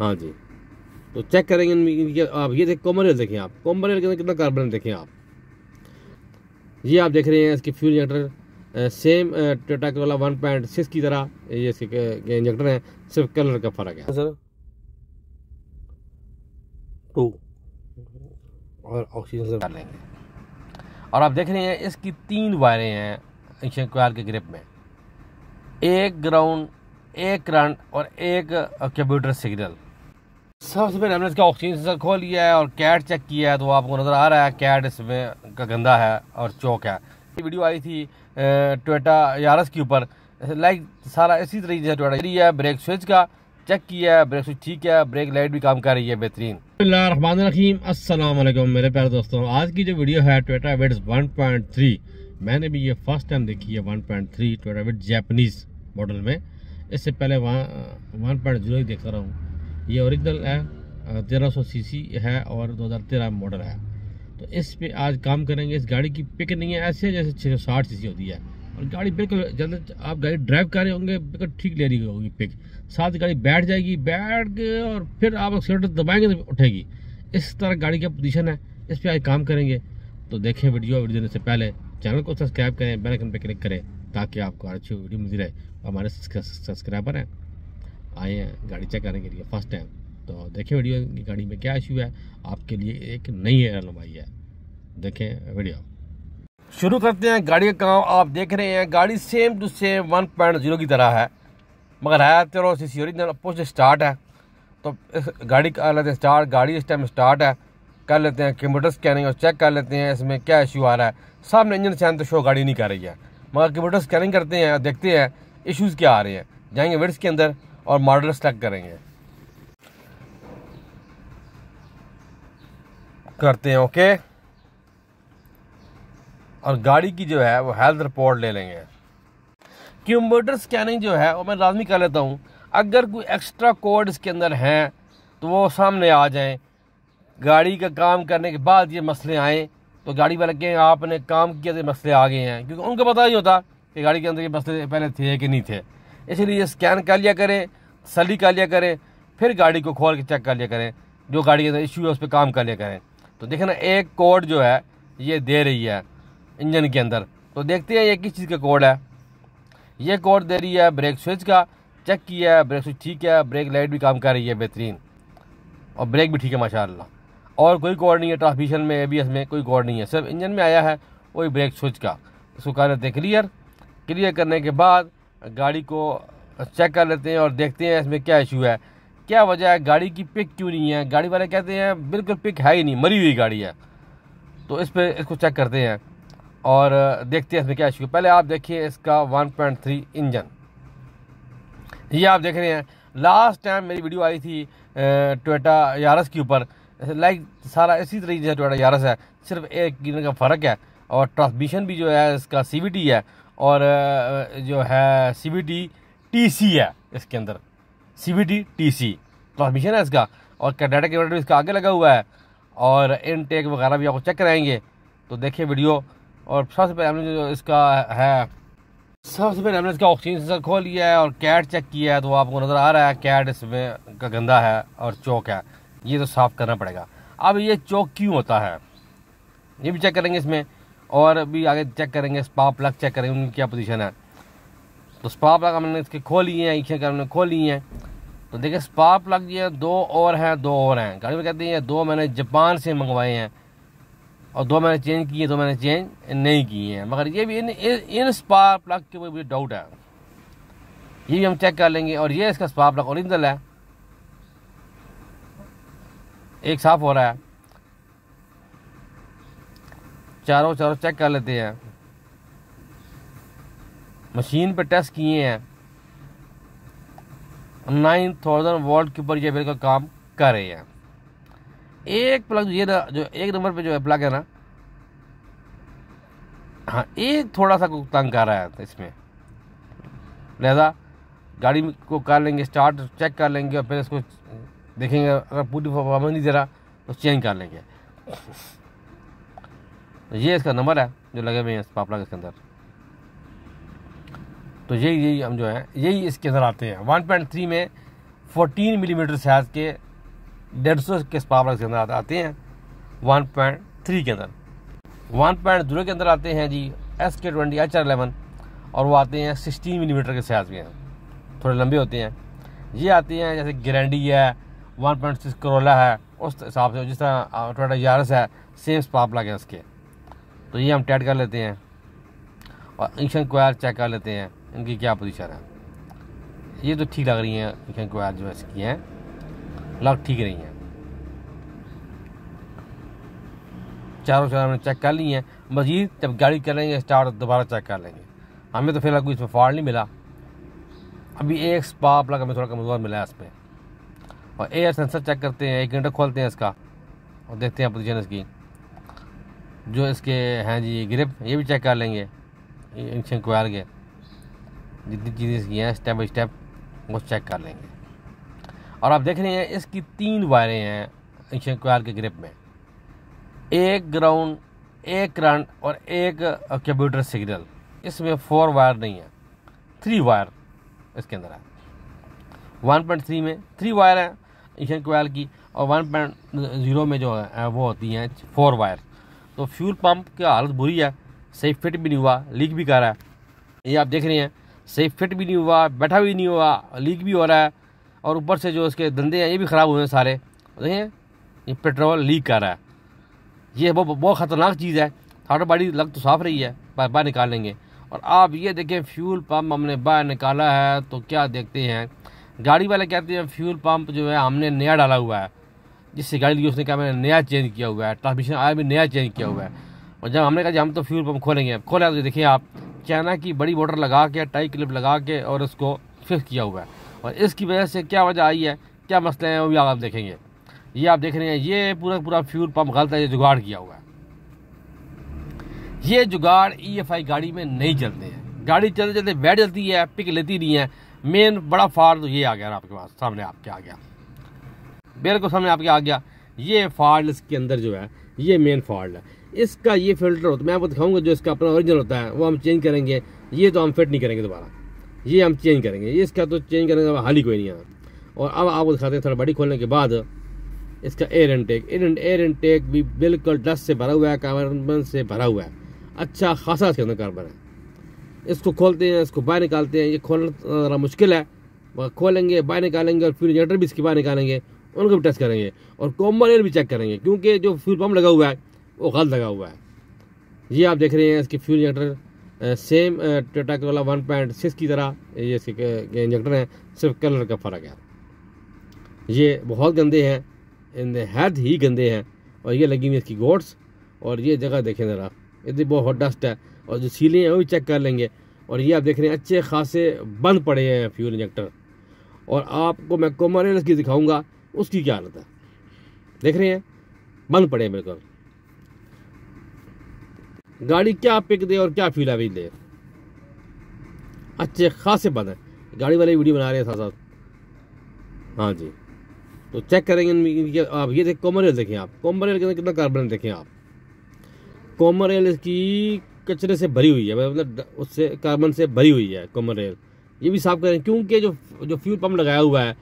हाँ जी तो चेक करेंगे ये आप ये देख कॉमरेल देखें आप कॉमरेल के अंदर कितना कार्बन देखें आप ये आप देख रहे हैं इसकी फ्यूल इंजेक्टर सेम टोटा वाला वन पॉइंट सिक्स की तरह ये इसके इंजेक्टर हैं सिर्फ कलर का फ़र्क है सर टू और ऑक्सीजन सर लेंगे और आप देख रहे हैं इसकी तीन वायरें हैं इंशन के ग्रिप में एक ग्राउंड एक करंट और एक कंप्यूटर सिग्नल सबसे पहले हमने इसका ऑक्सीजन सेंसर खोल लिया है और कैट चेक किया है तो आपको नज़र आ रहा है कैट इसमें का गंदा है और चौक है वीडियो आई थी टोटा यारस के ऊपर लाइक सारा इसी तरीके से टोटा है ब्रेक स्विच का चेक किया है ब्रेक स्विच ठीक है ब्रेक लाइट भी काम कर रही है बेहतरीन रखीम रहीम मेरे प्यारे दोस्तों आज की जो वीडियो है टोटा विड्स वन मैंने भी ये फर्स्ट टाइम देखी है one point three Toyota Japanese model में इससे पहले वहाँ वन पॉइंट जीरो देख रहा हूँ ये ओरिजिनल है तेरह सौ सी है और दो हज़ार तेरह मॉडल है तो इस पे आज काम करेंगे इस गाड़ी की पिक नहीं है ऐसे जैसे छः सौ साठ सी होती है और गाड़ी बिल्कुल जल्द आप गाड़ी ड्राइव कर रहे होंगे बिल्कुल ठीक ले रही होगी पिक साथ गाड़ी बैठ जाएगी बैठ के और फिर आप एक्सीटर दबाएंगे तो उठेगी इस तरह गाड़ी का पोजीशन है इस पर आज काम करेंगे तो देखें वीडियो वीडियो देने से पहले चैनल को सब्सक्राइब करें बेल आइकन पर क्लिक करें ताकि आपको अच्छी वीडियो मिलती रहे हमारे सब्सक्राइबर हैं आए हैं गाड़ी चेक करने के लिए फर्स्ट टाइम तो देखें वीडियो की गाड़ी में क्या इशू है आपके लिए एक नई रहनुमाई है देखें वीडियो शुरू करते हैं गाड़ी का काम आप देख रहे हैं गाड़ी same to same one point zero की तरह है मगर है तो सी ओरिजिनल पोस्ट स्टार्ट है तो इस गाड़ी का लेते हैं स्टार्ट गाड़ी इस टाइम स्टार्ट है कर लेते हैं कंप्यूटर स्कैनिंग और चेक कर लेते हैं इसमें क्या इशू आ रहा है सामने इंजन से तो शो गाड़ी नहीं कर रही है मगर कंप्यूटर स्कैनिंग करते हैं और देखते हैं इश्यूज़ क्या आ रहे हैं जाएंगे विड्स के अंदर और मॉडल सेलेक्ट करेंगे करते हैं ओके और गाड़ी की जो है वो हेल्थ रिपोर्ट ले लेंगे कंप्यूटर स्कैनिंग जो है वो मैं लाजमी कर लेता हूँ अगर कोई एक्स्ट्रा कोड इसके अंदर हैं तो वो सामने आ जाएं गाड़ी का काम करने के बाद ये मसले आएँ तो गाड़ी वाले के आपने काम किया तो मसले आ गए हैं क्योंकि उनको पता ही होता कि गाड़ी के अंदर ये मसले पहले थे कि नहीं थे इसलिए स्कैन कर लिया करें सली कर लिया करें फिर गाड़ी को खोल के चेक कर लिया करें जो गाड़ी के अंदर इश्यू है उस पर काम कर लिया करें तो देखें ना एक कोड जो है ये दे रही है इंजन के अंदर तो देखते हैं ये किस चीज़ का कोड है ये कोड दे रही है ब्रेक स्विच का चेक किया है ब्रेक स्विच ठीक है ब्रेक लाइट भी काम कर रही है बेहतरीन और ब्रेक भी ठीक है माशाल्लाह और कोई गौर नहीं है ट्रांसमिशन में एबीएस में कोई गौर नहीं है सिर्फ इंजन में आया है वही ब्रेक स्विच का इसको कर लेते हैं क्लियर क्लियर करने के बाद गाड़ी को चेक कर लेते हैं और देखते हैं इसमें क्या इशू है क्या वजह है गाड़ी की पिक क्यों नहीं है गाड़ी वाले कहते हैं बिल्कुल पिक है ही नहीं मरी हुई गाड़ी है तो इस पर इसको चेक करते हैं और देखते हैं इसमें क्या इशू है पहले आप देखिए इसका वन इंजन ये आप देख रहे हैं लास्ट टाइम मेरी वीडियो आई थी टोटा यारस के ऊपर लाइक सारा इसी तरीके से टोटा यारस है सिर्फ एक गिनर का फ़र्क है और ट्रांसमिशन भी जो है इसका सी है और जो है सी बी टी है इसके अंदर सी सी ट्रांसमिशन है इसका और डाटा इन्वर्टर इसका आगे लगा हुआ है और इन टेक वगैरह भी आपको चेक कराएंगे तो देखिए वीडियो और सबसे पहले हमने जो इसका है सबसे पहले हमने इसका ऑक्सीजन सेंसर खोल लिया है और कैट चेक किया है तो आपको नज़र आ रहा है कैट इसमें का गंदा है और चौक है ये तो साफ़ करना पड़ेगा अब ये चौक क्यों होता है ये भी चेक करेंगे इसमें और भी आगे चेक करेंगे स्पा प्लग चेक करेंगे उनकी क्या पोजीशन है तो स्पा प्लग हमने इसके खोल लिए हैं ईक्षे हमने खोल लिए हैं तो देखिए स्पा प्लग ये दो और हैं दो और हैं गाड़ी में कहते हैं ये दो मैंने जापान से मंगवाए हैं और दो मैंने चेंज किए दो मैंने चेंज नहीं किए हैं मगर ये भी इन इन स्पा प्लग के भी डाउट है ये भी हम चेक कर लेंगे और ये इसका स्पा प्लग ओरिजिनल है एक साफ हो रहा है चारों चारों चेक कर लेते हैं मशीन पे टेस्ट किए हैं नाइन थाउजेंड वोल्ट के ऊपर ये बिल्कुल काम कर रहे हैं एक प्लग ये ना जो एक नंबर पे जो है प्लग है ना हाँ एक थोड़ा सा तंग कर रहा है इसमें लिहाजा गाड़ी को कर लेंगे स्टार्ट चेक कर लेंगे और फिर इसको देखेंगे अगर पूरी पाबंदी रहा तो चेंज कर लेंगे तो ये इसका नंबर है जो लगे हुए हैं पापला के अंदर तो यही यही हम जो है यही इसके अंदर आते हैं वन पॉइंट थ्री में फोर्टीन मिलीमीटर साइज के डेढ़ सौ के पापला के अंदर आते हैं वन पॉइंट थ्री के अंदर वन पॉइंट जीरो के अंदर आते हैं G S K twenty H R eleven और वो आते हैं सिक्सटीन मिलीमीटर के साइज़ के थोड़े लंबे होते हैं ये आते हैं जैसे ग्रैंडी है वन पॉइंट सिक्स करोला है उस हिसाब से जिस तरह टोटा यारस है सेम स्पाप लगे उसके तो ये हम टैट कर लेते हैं और इंक्शन क्वायर चेक कर लेते हैं इनकी क्या पोजीशन है ये तो ठीक लग रही हैं इंक्शन क्वायर जो है इसकी हैं लग ठीक रही हैं चारों चारों हमने चेक कर ली हैं मज़ीद जब गाड़ी लेंगे स्टार्ट दोबारा चेक कर लेंगे हमें तो फिलहाल कोई इसमें फॉल्ट नहीं मिला अभी एक स्पाप लगा हमें थोड़ा कमज़ोर मिला है इसमें और एयर सेंसर चेक करते हैं एक घंटा खोलते हैं इसका और देखते हैं पोजिशन इसकी जो इसके हैं जी ग्रिप ये भी चेक कर लेंगे इंक्शन कोयल के जितनी चीज़ें इसकी हैं स्टेप बाई स्टेप वो चेक कर लेंगे और आप देख रहे हैं इसकी तीन वायरें हैं इंक्शन कोयल के ग्रिप में एक ग्राउंड एक करंट और एक कंप्यूटर सिग्नल इसमें फोर वायर नहीं है थ्री वायर इसके अंदर है 1.3 में थ्री वायर हैं इशन कोयल की और वन पॉइंट ज़ीरो में जो है वो होती हैं फोर वायर तो फ्यूल पंप की हालत बुरी है सही फिट भी नहीं हुआ लीक भी कर रहा है ये आप देख रहे हैं सही फिट भी नहीं हुआ बैठा भी नहीं हुआ लीक भी हो रहा है और ऊपर से जो इसके धंधे हैं ये भी ख़राब हुए हैं सारे देखिए ये पेट्रोल लीक कर रहा है ये बहुत बहुत ख़तरनाक चीज़ है थाटर बाडी लग तो साफ रही है बाहर निकालेंगे और आप ये देखें फ्यूल पम्प हमने बाहर निकाला है तो क्या देखते हैं गाड़ी वाले कहते हैं फ्यूल पंप जो है हमने नया डाला हुआ है जिससे गाड़ी ली उसने कहा मैंने नया चेंज किया हुआ है ट्रांसमिशन आया भी नया चेंज किया हुआ है और जब हमने कहा हम तो फ्यूल पम्प खोलेंगे खोले तो देखिए आप चाइना की बड़ी मोटर लगा के टाई क्लिप लगा के और उसको फिक्स किया हुआ है और इसकी वजह से क्या वजह आई है क्या मसले हैं वो भी आप देखेंगे ये आप देख रहे हैं ये पूरा पूरा फ्यूल पंप गलत है ये जुगाड़ किया हुआ है ये जुगाड़ ई एफ आई गाड़ी में नहीं चलते हैं गाड़ी चलते चलते बैठ जाती है पिक लेती नहीं है मेन बड़ा फॉल्ट तो ये आ गया आपके पास सामने आपके आ गया बिल्कुल सामने आपके आ गया ये फॉल्ट इसके अंदर जो है ये मेन फॉल्ट है इसका ये फिल्टर होता है मैं आपको दिखाऊंगा जो इसका अपना ओरिजिनल होता है वो हम चेंज करेंगे ये तो हम फिट नहीं करेंगे दोबारा ये हम चेंज करेंगे ये इसका तो चेंज करने का हाल ही कोई नहीं है और अब आपको दिखाते हैं थोड़ा बड़ी खोलने के बाद इसका air intake air air intake भी बिल्कुल डस्ट से भरा हुआ है कार्बन से भरा हुआ है अच्छा खासा इसके अंदर कार्बन है इसको खोलते हैं इसको बाहर निकालते हैं ये खोलना मुश्किल है खोलेंगे बाहर निकालेंगे और फ्यूल जनरेटर भी इसके बाहर निकालेंगे उनको भी टेस्ट करेंगे और कॉमन एयर भी चेक करेंगे क्योंकि जो फ्यूल पम्प लगा हुआ है वो गलत लगा हुआ है ये आप देख रहे हैं इसके फ्यूल जनरेटर सेम टाटा वाला वन पॉइंट सिक्स की तरह ये इसके इंजेक्टर हैं सिर्फ कलर का फ़र्क है ये बहुत गंदे हैं इन हैद ही गंदे हैं और ये लगी हुई इसकी गोड्स और ये जगह देखें ज़रा इतनी बहुत डस्ट है और जो सीलें हैं वो भी चेक कर लेंगे और ये आप देख रहे हैं अच्छे खासे बंद पड़े हैं फ्यूल इंजेक्टर और आपको मैं कोमर की दिखाऊंगा उसकी क्या हालत है देख रहे हैं बंद पड़े हैं बिल्कुल गाड़ी क्या पिक दे और क्या फ्यूल अभी दे अच्छे खासे बंद है गाड़ी वाले वीडियो बना रहे हैं साथ हाँ जी तो चेक करेंगे आप ये देख कॉमर देखें आप कॉमर कितना कार्बन देखें आप कॉमर की कचरे से भरी हुई है मतलब उससे कार्बन से भरी हुई है कॉमन रेल ये भी साफ करें क्योंकि जो जो फ्यूल पंप लगाया हुआ है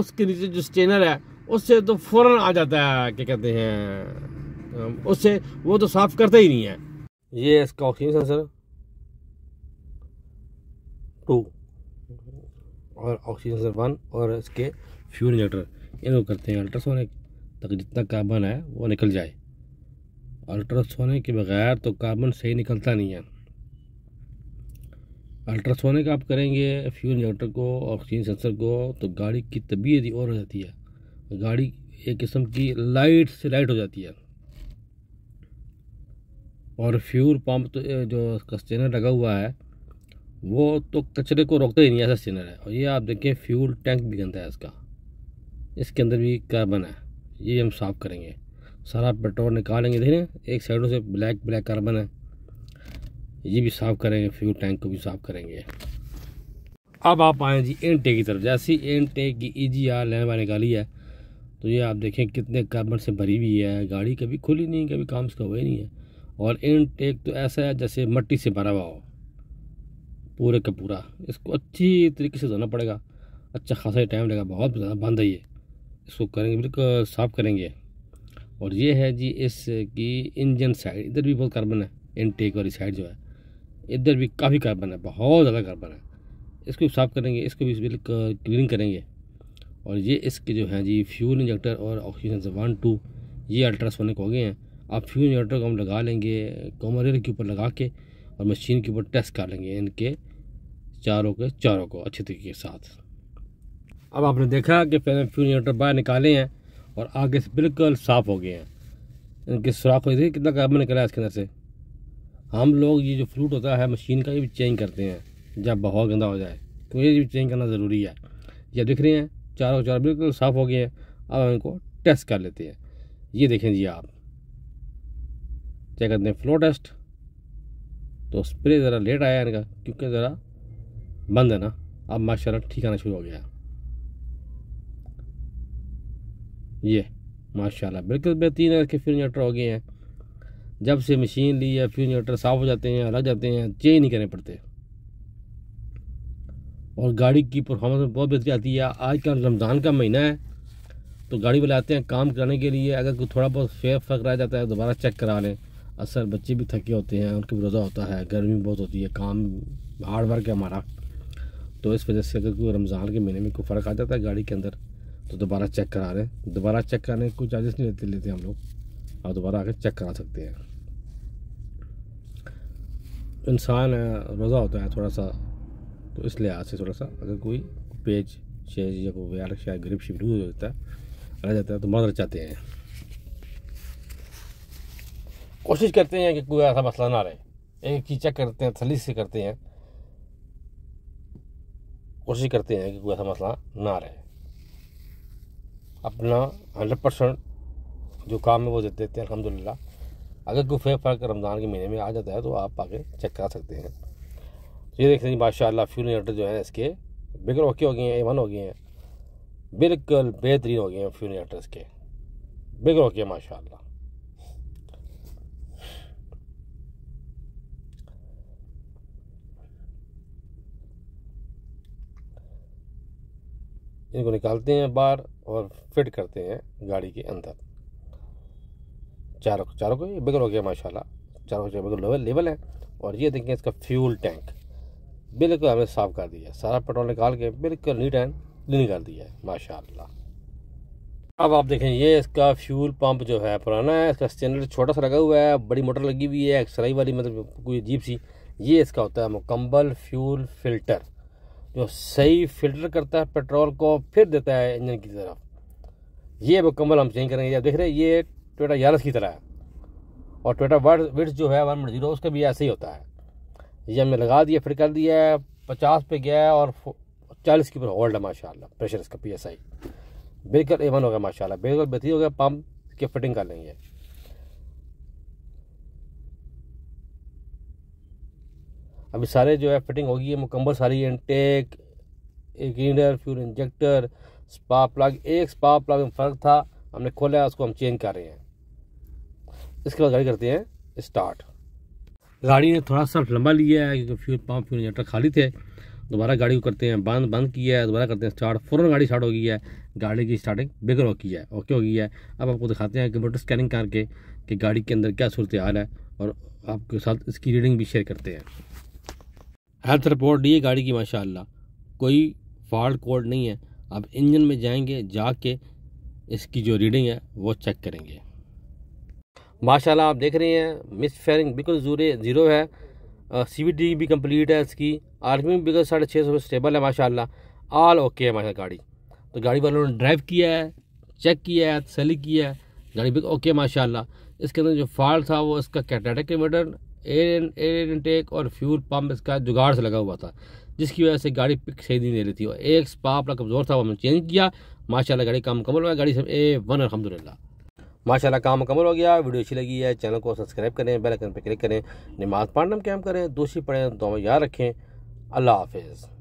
उसके नीचे जो स्टेनर है उससे तो फ़ौरन आ जाता है क्या कहते हैं उससे वो तो साफ़ करते ही नहीं है ये इसका ऑक्सीजन सेंसर टू और ऑक्सीजन सेंसर वन और इसके फ्यूल इंजेक्टर इनको करते हैं अल्ट्रासोनिक तक जितना कार्बन है वो निकल जाए अल्ट्रासोनिक के बगैर तो कार्बन सही निकलता नहीं है अल्ट्रासोनिक आप करेंगे फ्यूल इंजेक्टर को ऑक्सीजन सेंसर को तो गाड़ी की तबीयत ही और हो जाती है गाड़ी एक किस्म की लाइट से लाइट हो जाती है और फ्यूल पंप तो जो स्टेनर लगा हुआ है वो तो कचरे को रोकता ही नहीं ऐसा स्टेनर है और ये आप देखें फ्यूल टैंक भी गंदा है इसका इसके अंदर भी कार्बन है ये हम साफ़ करेंगे सारा पेट्रोल निकालेंगे देखें एक साइडों से ब्लैक ब्लैक कार्बन है ये भी साफ़ करेंगे फ्यूल टैंक को भी साफ़ करेंगे अब आप आएँ जी एन की तरफ जैसी एन की ई जी आर लैन निकाली है तो ये आप देखें कितने कार्बन से भरी हुई है गाड़ी कभी खुली नहीं कभी काम इसका हुआ ही नहीं है और टेक तो ऐसा है जैसे मट्टी से भरा हुआ हो पूरे का पूरा इसको अच्छी तरीके से धोना पड़ेगा अच्छा खासा टाइम लगेगा बहुत ज़्यादा बंद है ये इसको करेंगे बिल्कुल साफ़ करेंगे और ये है जी इस की इंजन साइड इधर भी बहुत कार्बन है इनटेक वाली साइड जो है इधर भी काफ़ी कार्बन है बहुत ज़्यादा कार्बन है इसको भी साफ़ करेंगे इसको भी बिल्कुल क्लीन करेंगे और ये इसके जो हैं जी फ्यूल इंजेक्टर और ऑक्सीजन वन टू ये अल्ट्रासोनिक हो गए हैं आप फ्यूल इंजेक्टर को हम लगा लेंगे कमरेर के ऊपर लगा के और मशीन के ऊपर टेस्ट कर लेंगे इनके चारों के चारों को अच्छे तरीके के साथ अब आपने देखा कि पहले फ्यूल इंजेक्टर बाहर निकाले हैं और आगे से बिल्कुल साफ़ हो गए हैं इनके सुराख हो कितना कार्बन निकला है इसके अंदर से हम लोग ये जो फ्लूट होता है मशीन का ये भी चेंज करते हैं जब बहुत गंदा हो जाए तो ये भी चेंज करना ज़रूरी है ये दिख रहे हैं चारों चार बिल्कुल साफ़ हो गए हैं अब इनको टेस्ट कर लेते हैं ये देखें जी आप चेक करते हैं फ्लो टेस्ट तो स्प्रे ज़रा लेट आया इनका क्योंकि ज़रा बंद है ना अब माशाल्लाह ठीक आना शुरू हो गया ये माशाल्लाह बिल्कुल बेहतरीन है इसके फ्यूल हो गए हैं जब से मशीन ली है फ्यूल साफ़ हो जाते हैं अलग जाते हैं चेंज नहीं करने पड़ते और गाड़ी की परफॉर्मेंस में बहुत बेहतरी आती है आज का रमज़ान का महीना है तो गाड़ी बुलाते हैं काम कराने के लिए अगर कोई थोड़ा बहुत फेर फर्क रह जाता है दोबारा चेक करा लें अक्सर बच्चे भी थके होते हैं उनके भी रोज़ा होता है गर्मी बहुत होती है काम हार्ड वर्क है हमारा तो इस वजह से अगर कोई रमज़ान के महीने में कोई फ़र्क आ जाता है गाड़ी के अंदर तो दोबारा चेक करा रहे हैं दोबारा चेक कराने के कोई चार्जेस नहीं लेते लेते हम लोग आप दोबारा आके चेक करा सकते हैं इंसान है रोज़ा होता है थोड़ा सा तो इस लिहाज से थोड़ा सा अगर कोई पेज शेज या कोई व्यार शायद गरीब शिप लूज हो जाता है रह जाता है तो मदर चाहते हैं कोशिश करते हैं कि कोई ऐसा मसला ना रहे एक चीज़ चेक करते हैं थली से करते हैं कोशिश करते हैं कि कोई ऐसा मसला ना रहे अपना हंड्रेड परसेंट जो काम है वो देते देते हैं अलहमदिल्ला अगर कोई फेर फर्क रमज़ान के महीने में आ जाता है तो आप आगे चेक करा सकते हैं ये देख सकते हैं माशा फ्यूल यूनिट जो है इसके बिल्कुल ओके हो गए हैं ए वन हो गए हैं बिल्कुल बेहतरीन हो गए हैं फ्यूल यूनिट इसके बिल्कुल ओके माशा इनको निकालते हैं बाहर और फिट करते हैं गाड़ी के अंदर चारों चारों को बिगड़ हो गया माशाल्लाह चारों को बिगल लेवल है और ये देखें इसका फ्यूल टैंक बिल्कुल हमने साफ़ कर दिया सारा पेट्रोल निकाल के बिल्कुल नीट एंड क्लीन कर दिया है माशाल्लाह अब आप देखें ये इसका फ्यूल पंप जो है पुराना है इसका स्टैंडर्ड छोटा सा लगा हुआ है बड़ी मोटर लगी हुई है एक्सराई वाली मतलब कोई अजीब सी ये इसका होता है मुकम्मल फ्यूल फिल्टर जो सही फिल्टर करता है पेट्रोल को फिर देता है इंजन की तरफ ये मुकम्मल हम चेंज करेंगे देख रहे हैं ये टोटा यारस की तरह है और टोटा वर्ड विट्स जो है वन जीरो उसका भी ऐसे ही होता है ये हमने लगा दिया फिट कर दिया है पचास पे गया है और चालीस के ऊपर होल्ड है माशा प्रेशर इसका पी एस आई बिल्कुल एवन हो गया माशा बिल्कुल बेहतरीन हो गया पम्प की फिटिंग कर लेंगे अभी सारे जो है फिटिंग होगी मुकम्मल सारी इनटेक एक इंडर फ्यूल इंजेक्टर स्पा प्लग एक स्पा प्लग में फ़र्क था हमने खोला उसको हम चेंज कर रहे हैं इसके बाद गाड़ी करते हैं स्टार्ट गाड़ी ने थोड़ा सा लंबा लिया है क्योंकि फ्यूल पम्प फ्यूल इंजेक्टर खाली थे दोबारा गाड़ी को करते हैं बंद बंद किया है दोबारा करते हैं स्टार्ट फ़ौरन गाड़ी स्टार्ट हो गई है गाड़ी की स्टार्टिंग बेगर हो गई है ओके हो गई है अब आपको दिखाते हैं कंप्यूटर स्कैनिंग करके कि गाड़ी के अंदर क्या सूरत हाल है और आपके साथ इसकी रीडिंग भी शेयर करते हैं हेल्थ रिपोर्ट दी है गाड़ी की माशाल्लाह कोई फॉल्ट कोड नहीं है अब इंजन में जाएंगे जाके इसकी जो रीडिंग है वो चेक करेंगे माशाल्लाह आप देख रहे हैं मिस फेयरिंग बिल्कुल जूरे ज़ीरो है सी वी डी भी कंप्लीट है इसकी आर्मी भी बिल्कुल साढ़े छः सौ स्टेबल है माशाला ऑल ओके है माशा गाड़ी तो गाड़ी वालों ने ड्राइव किया है चेक किया है सेलिंग किया है गाड़ी बिल्कुल ओके माशाला इसके अंदर जो फॉल्ट था वो इसका कैटाटा किलोमीटर एयर एयर इनटेक और फ्यूल पंप इसका जुगाड़ से लगा हुआ था जिसकी वजह से गाड़ी पिक सही नहीं दे रही थी और एक स्पा अपना कमज़ोर था वो हमने चेंज किया माशाल्लाह गाड़ी काम मुकम्मल गया गाड़ी सब ए वन अलहमदिल्ला माशाल्लाह काम मुकम्मल हो गया वीडियो अच्छी लगी है चैनल को सब्सक्राइब करें बेल आइकन पर क्लिक करें नमाज पांडम कैम करें दोषी पढ़ें दो याद रखें अल्लाह हाफिज़